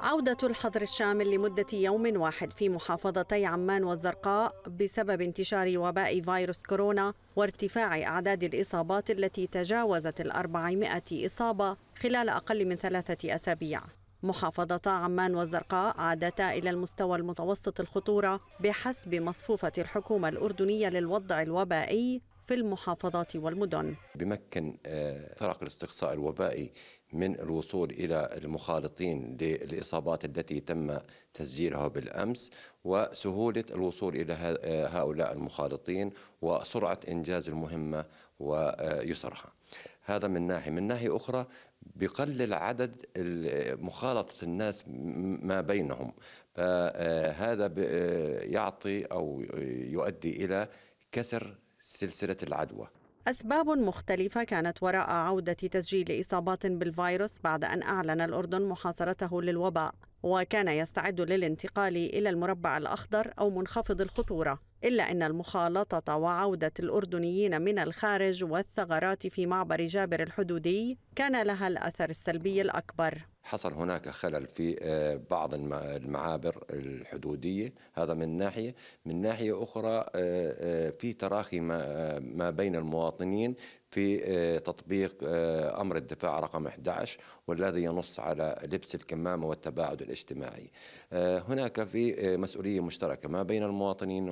عودة الحظر الشامل لمدة يوم واحد في محافظتي عمان والزرقاء بسبب انتشار وباء فيروس كورونا وارتفاع أعداد الإصابات التي تجاوزت الأربعمائة إصابة خلال أقل من ثلاثة أسابيع محافظتا عمان والزرقاء عادتا إلى المستوى المتوسط الخطورة بحسب مصفوفة الحكومة الأردنية للوضع الوبائي في المحافظات والمدن بمكن آه، فرق الاستقصاء الوبائي من الوصول إلى المخالطين للإصابات التي تم تسجيلها بالأمس وسهولة الوصول إلى آه، هؤلاء المخالطين وسرعة إنجاز المهمة ويسرها هذا من ناحية من ناحية أخرى بقلل عدد مخالطة الناس ما بينهم فهذا آه، يعطي أو يؤدي إلى كسر سلسلة العدوى أسباب مختلفة كانت وراء عودة تسجيل إصابات بالفيروس بعد أن أعلن الأردن محاصرته للوباء وكان يستعد للانتقال إلى المربع الأخضر أو منخفض الخطورة إلا أن المخالطة وعودة الأردنيين من الخارج والثغرات في معبر جابر الحدودي كان لها الأثر السلبي الأكبر حصل هناك خلل في آه، بعض المعابر الحدودية هذا من ناحية من ناحية أخرى آه، آه، في تراخي ما بين المواطنين في تطبيق أمر الدفاع رقم 11 والذي ينص على لبس الكمامة والتباعد الاجتماعي هناك في مسؤولية مشتركة ما بين المواطنين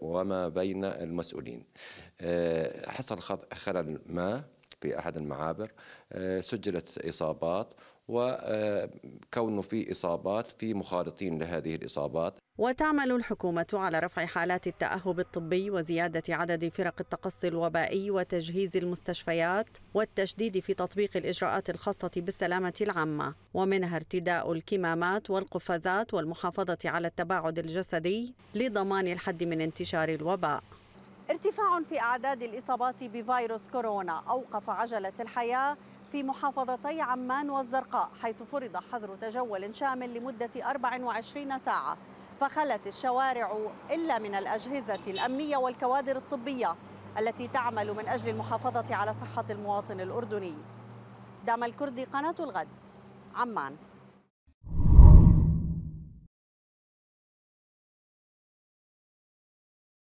وما بين المسؤولين آه، حصل خلل ما في احد المعابر آه، سجلت إصابات وكونه آه، في إصابات في مخالطين لهذه الإصابات وتعمل الحكومة على رفع حالات التأهب الطبي وزيادة عدد فرق التقصي الوبائي وتجهيز المستشفيات والتشديد في تطبيق الإجراءات الخاصة بالسلامة العامة ومنها ارتداء الكمامات والقفازات والمحافظة على التباعد الجسدي لضمان الحد من انتشار الوباء ارتفاع في أعداد الإصابات بفيروس كورونا أوقف عجلة الحياة في محافظتي عمان والزرقاء حيث فرض حظر تجول شامل لمدة 24 ساعة فخلت الشوارع إلا من الأجهزة الأمنية والكوادر الطبية التي تعمل من أجل المحافظة على صحة المواطن الأردني دعم الكردي قناة الغد عمان